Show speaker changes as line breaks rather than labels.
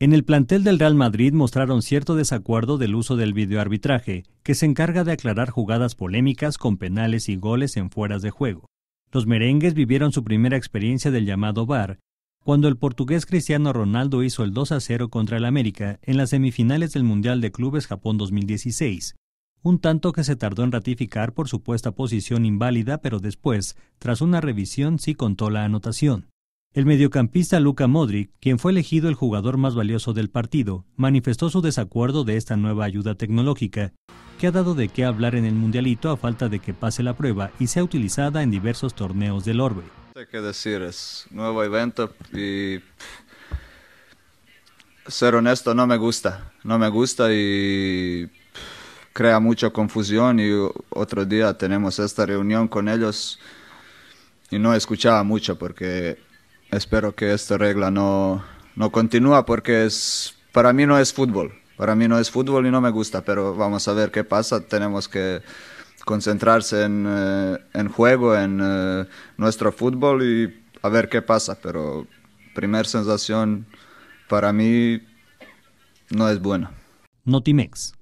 En el plantel del Real Madrid mostraron cierto desacuerdo del uso del videoarbitraje, que se encarga de aclarar jugadas polémicas con penales y goles en fueras de juego. Los merengues vivieron su primera experiencia del llamado VAR, cuando el portugués Cristiano Ronaldo hizo el 2 a 0 contra el América en las semifinales del Mundial de Clubes Japón 2016, un tanto que se tardó en ratificar por supuesta posición inválida, pero después, tras una revisión, sí contó la anotación. El mediocampista Luka Modric, quien fue elegido el jugador más valioso del partido, manifestó su desacuerdo de esta nueva ayuda tecnológica, que ha dado de qué hablar en el Mundialito a falta de que pase la prueba y sea utilizada en diversos torneos del orbe.
Hay que decir, es nuevo evento y ser honesto no me gusta, no me gusta y crea mucha confusión y otro día tenemos esta reunión con ellos y no escuchaba mucho porque espero que esta regla no, no continúa porque para mí no es fútbol. Para mí no es fútbol y no me gusta, pero vamos a ver qué pasa. Tenemos que concentrarse en, eh, juego, en eh, nuestro fútbol y a ver qué pasa. Pero primer sensación para mí no es buena. Notimex.